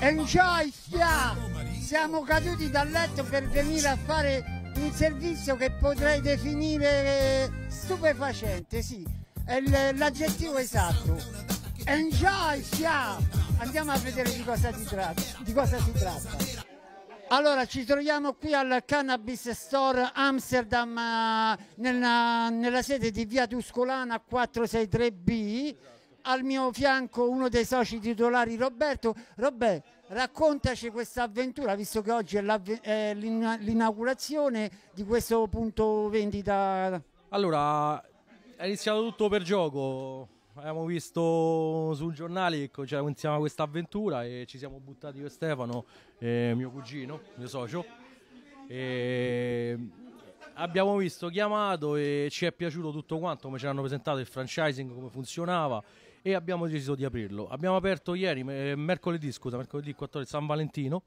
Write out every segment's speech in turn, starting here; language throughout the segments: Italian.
Enjoy, stia! Siamo caduti dal letto per venire a fare un servizio che potrei definire eh, stupefacente, sì, è l'aggettivo esatto. Enjoy, stia! Andiamo a vedere di cosa, di cosa si tratta. Allora, ci troviamo qui al Cannabis Store Amsterdam, eh, nella, nella sede di via Tuscolana 463B al mio fianco uno dei soci titolari Roberto. Roberto, raccontaci questa avventura, visto che oggi è l'inaugurazione di questo punto vendita. Allora, è iniziato tutto per gioco. Abbiamo visto sul giornale che c'era insieme questa avventura e ci siamo buttati io Stefano, e eh, mio cugino, mio socio. E abbiamo visto, chiamato e ci è piaciuto tutto quanto, come ci hanno presentato il franchising, come funzionava e abbiamo deciso di aprirlo. Abbiamo aperto ieri, eh, mercoledì, scusa, mercoledì 14 San Valentino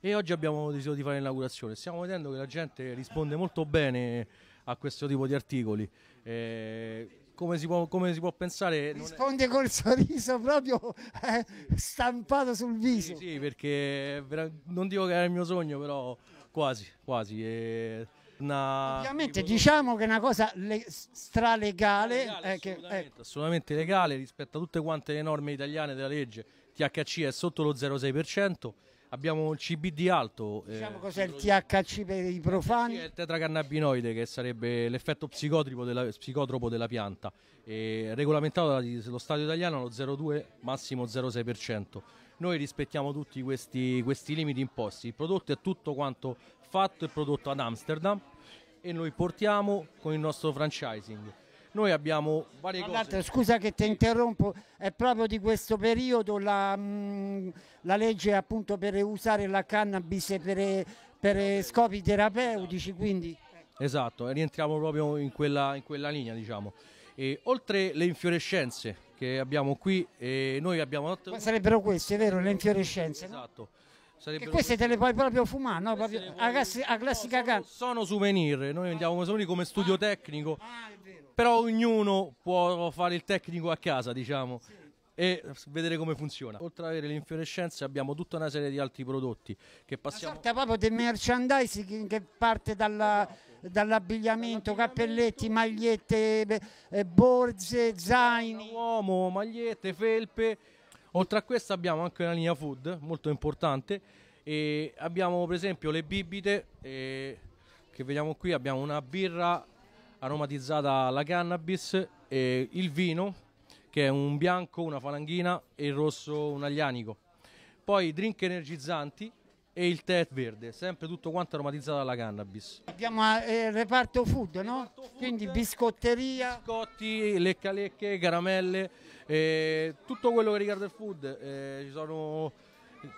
e oggi abbiamo deciso di fare l'inaugurazione. Stiamo vedendo che la gente risponde molto bene a questo tipo di articoli. Eh, come, si può, come si, può, pensare... Risponde è... col sorriso proprio eh, stampato sul viso. Sì, sì, perché non dico che era il mio sogno, però quasi, quasi. Eh una... Ovviamente diciamo che è una cosa le... stralegale, legale, eh, assolutamente, che, ecco. assolutamente legale rispetto a tutte quante le norme italiane della legge. THC è sotto lo 0,6%. Abbiamo il CBD alto. Eh, diciamo eh, cos'è il THC per i profani? È il tetracannabinoide che sarebbe l'effetto psicotropo della, psicotropo della pianta. E regolamentato dallo Stato italiano allo 0,2 massimo 0,6% noi rispettiamo tutti questi, questi limiti imposti. Il prodotto è tutto quanto fatto e prodotto ad Amsterdam e noi portiamo con il nostro franchising. Noi abbiamo varie cose. Scusa che ti interrompo, è proprio di questo periodo la, mm, la legge appunto per usare la cannabis per, per scopi terapeutici. Quindi... Esatto, rientriamo proprio in quella, in quella linea, diciamo. E, oltre le infiorescenze, che abbiamo qui e noi abbiamo dato... Ma sarebbero queste, è vero? Le infiorescenze? Esatto. Sarebbero... Che queste te le puoi proprio fumare, no? Proprio... Vuoi... A, classi... a classica no, sono, sono souvenir, noi vendiamo come ah. souvenir come studio ah. tecnico, ah, però ognuno può fare il tecnico a casa, diciamo. Sì e vedere come funziona. Oltre ad avere le infiorescenze abbiamo tutta una serie di altri prodotti che passiamo... Una sorta proprio di merchandising che parte dalla, no, esatto dall'abbigliamento, cappelletti, magliette, eh, eh borse, zaini. Uomo, magliette, felpe. Oltre a questo abbiamo anche una linea food molto importante. E abbiamo per esempio le bibite eh, che vediamo qui, abbiamo una birra aromatizzata alla cannabis, eh, il vino che è un bianco, una falanghina e il rosso un aglianico. Poi drink energizzanti e il tè verde, sempre tutto quanto aromatizzato dalla cannabis. Abbiamo eh, il eh, reparto food, no? Quindi biscotteria. Biscotti, lecca lecche, caramelle, eh, tutto quello che riguarda il food. Eh, ci sono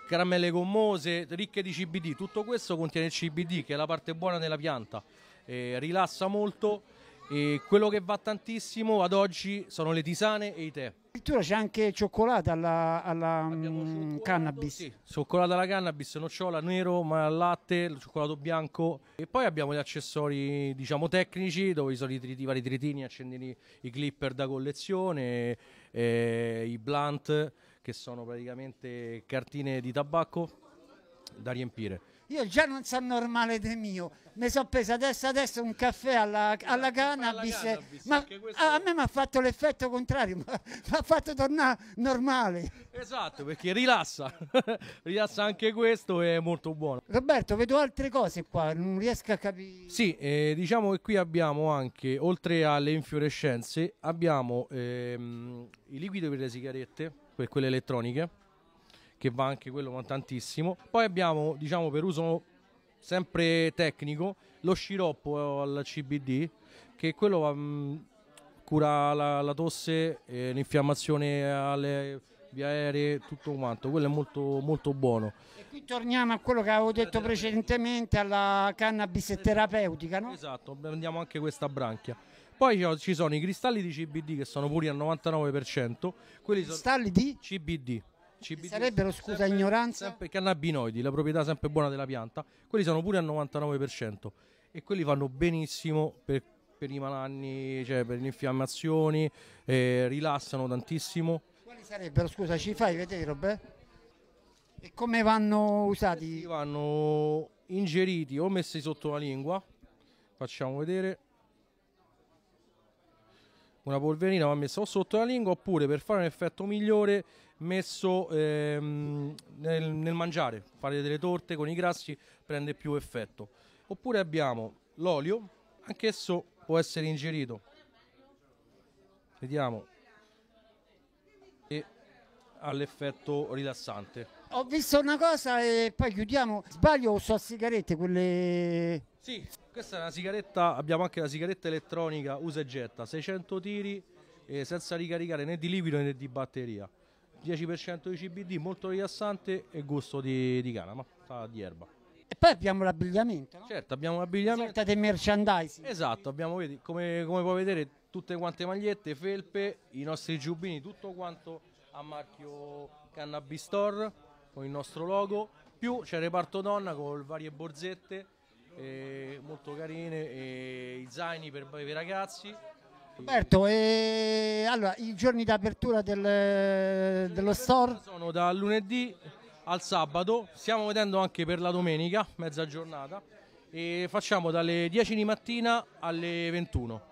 caramelle gommose, ricche di CBD. Tutto questo contiene il CBD, che è la parte buona della pianta. Eh, rilassa molto. E quello che va tantissimo ad oggi sono le tisane e i tè Addirittura c'è anche cioccolata alla, alla mm, cioccolato, cannabis. Sì, cioccolata alla cannabis, nocciola nero, ma latte, cioccolato bianco. E poi abbiamo gli accessori, diciamo, tecnici, dove ci sono i, vari tritini, accendini, i clipper da collezione, eh, i blunt, che sono praticamente cartine di tabacco da riempire. Io già non so normale di mio, mi sono preso adesso adesso un caffè alla, eh, alla cannabis, alla cannabis ma a, a me mi ha fatto l'effetto contrario, mi ha fatto tornare normale. Esatto, perché rilassa, rilassa anche questo è molto buono. Roberto, vedo altre cose qua, non riesco a capire. Sì, eh, diciamo che qui abbiamo anche, oltre alle infiorescenze, abbiamo ehm, i liquidi per le sigarette, per quelle elettroniche che va anche quello con tantissimo. Poi abbiamo, diciamo, per uso sempre tecnico, lo sciroppo al CBD, che quello va, mh, mm, cura la, la tosse, e eh, l'infiammazione alle via aeree, tutto quanto, quello è molto, molto buono. E qui torniamo a quello che avevo detto precedentemente, alla cannabis terapeutica, no? Esatto, prendiamo anche questa branchia. Poi ci sono i cristalli di CBD che sono puri al 99%. Quelli cristalli di? CBD. CBD sarebbero scusa sempre, ignoranza sempre cannabinoidi la proprietà sempre buona della pianta quelli sono pure al 99% e quelli fanno benissimo per, per i malanni cioè per le infiammazioni eh, rilassano tantissimo quali sarebbero scusa ci fai vedere Robè? e come vanno usati? Questi vanno ingeriti o messi sotto la lingua facciamo vedere una polverina va messa o sotto la lingua oppure per fare un effetto migliore messo ehm, nel, nel mangiare, fare delle torte con i grassi prende più effetto. Oppure abbiamo l'olio, anch'esso può essere ingerito. Vediamo. E ha l'effetto rilassante. Ho visto una cosa e poi chiudiamo. Sbaglio, o so sigarette quelle... Sì, questa è una sigaretta, abbiamo anche la sigaretta elettronica usa e getta, 600 tiri eh, senza ricaricare né di liquido né di batteria. 10% di CBD, molto rilassante e gusto di, di canapa, di erba. E poi abbiamo l'abbigliamento, no? Certo, abbiamo l'abbigliamento. Sorta di merchandising. Esatto, abbiamo, vedi, come, come puoi vedere, tutte quante magliette, felpe, i nostri giubbini, tutto quanto a marchio Cannabis Store con il nostro logo, più c'è il reparto donna con varie borzette eh, molto carine, eh, i zaini per i ragazzi Roberto, e allora, i giorni d'apertura del, dello store? Sono dal lunedì al sabato, stiamo vedendo anche per la domenica, mezza giornata, e facciamo dalle 10 di mattina alle 21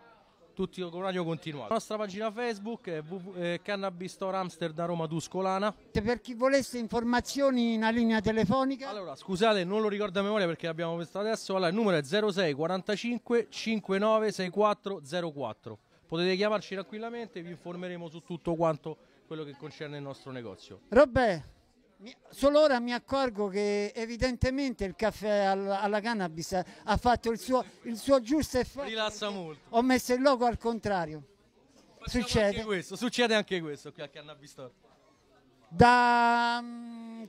tutti con radio continuato. La nostra pagina Facebook è eh, Cannabis Store Amsterdam Roma Tuscolana. Per chi volesse informazioni in linea telefonica. Allora, scusate, non lo ricordo a memoria perché l'abbiamo visto adesso. Allora, il numero è 06 45 59 64 04 potete chiamarci tranquillamente vi informeremo su tutto quanto quello che concerne il nostro negozio. Robè, solo ora mi accorgo che evidentemente il caffè alla cannabis ha fatto il suo, il suo giusto effetto. Rilassa molto. Ho messo il logo al contrario. Facciamo succede. Anche questo, succede anche questo qui a Cannabis Store. Da...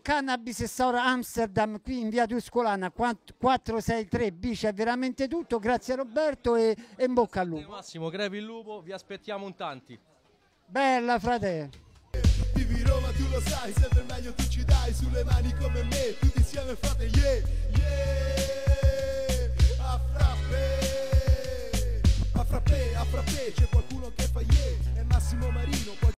Cannabis Store Amsterdam qui in via Tuscolana 463B c'è veramente tutto grazie Roberto e, e in bocca al lupo Massimo crepi il lupo vi aspettiamo un tanti bella frate vivi Roma tu lo sai sempre meglio tu ci dai sulle mani come me tutti insieme fate yeah yeah a frappe. a frappe, a frappe, c'è qualcuno che fa yeah è Massimo Marino